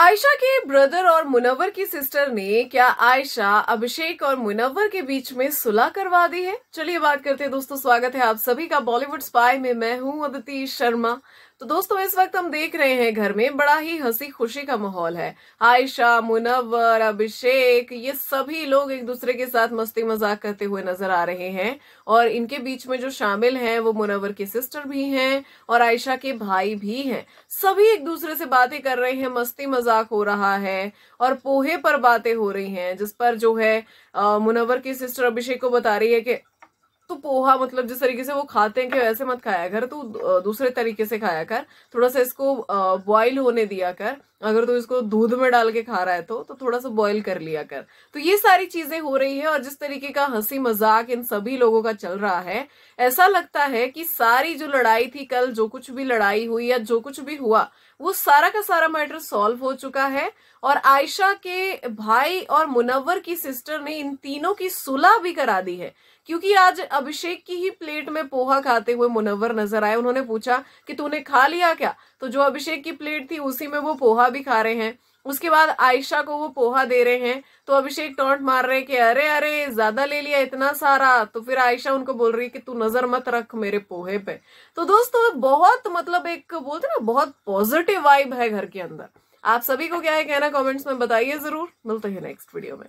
आयशा के ब्रदर और मुनवर की सिस्टर ने क्या आयशा अभिषेक और मुनवर के बीच में सुलह करवा दी है चलिए बात करते हैं दोस्तों स्वागत है आप सभी का बॉलीवुड स्पाई में मैं हूं अदिति शर्मा तो दोस्तों इस वक्त हम देख रहे हैं घर में बड़ा ही हंसी खुशी का माहौल है आयशा मुनवर अभिषेक ये सभी लोग एक दूसरे के साथ मस्ती मजाक करते हुए नजर आ रहे हैं और इनके बीच में जो शामिल हैं वो मुनवर की सिस्टर भी हैं और आयशा के भाई भी हैं सभी एक दूसरे से बातें कर रहे हैं मस्ती मजाक हो रहा है और पोहे पर बातें हो रही है जिस पर जो है मुनवर की सिस्टर अभिषेक को बता रही है कि तो पोहा मतलब जिस तरीके से वो खाते हैं कि वैसे मत खाया कर तू दूसरे तरीके से खाया कर थोड़ा सा इसको बॉईल होने दिया कर अगर तू इसको दूध में डाल के खा रहा है तो तो थोड़ा सा बॉईल कर लिया कर तो ये सारी चीजें हो रही है और जिस तरीके का हंसी मजाक इन सभी लोगों का चल रहा है ऐसा लगता है कि सारी जो लड़ाई थी कल जो कुछ भी लड़ाई हुई या जो कुछ भी हुआ वो सारा का सारा मैटर सॉल्व हो चुका है और आयशा के भाई और मुनव्वर की सिस्टर ने इन तीनों की सुलह भी करा दी है क्योंकि आज अभिषेक की ही प्लेट में पोहा खाते हुए मुनव्वर नजर आए उन्होंने पूछा कि तूने खा लिया क्या तो जो अभिषेक की प्लेट थी उसी में वो पोहा भी खा रहे हैं उसके बाद आयशा को वो पोहा दे रहे हैं तो अभिषेक टॉन्ट मार रहे कि अरे अरे ज्यादा ले लिया इतना सारा तो फिर आयशा उनको बोल रही कि तू नजर मत रख मेरे पोहे पे तो दोस्तों बहुत मतलब एक बोलते ना बहुत पॉजिटिव वाइब है घर के अंदर आप सभी को क्या है कहना कमेंट्स में बताइए जरूर मिलते हैं नेक्स्ट वीडियो में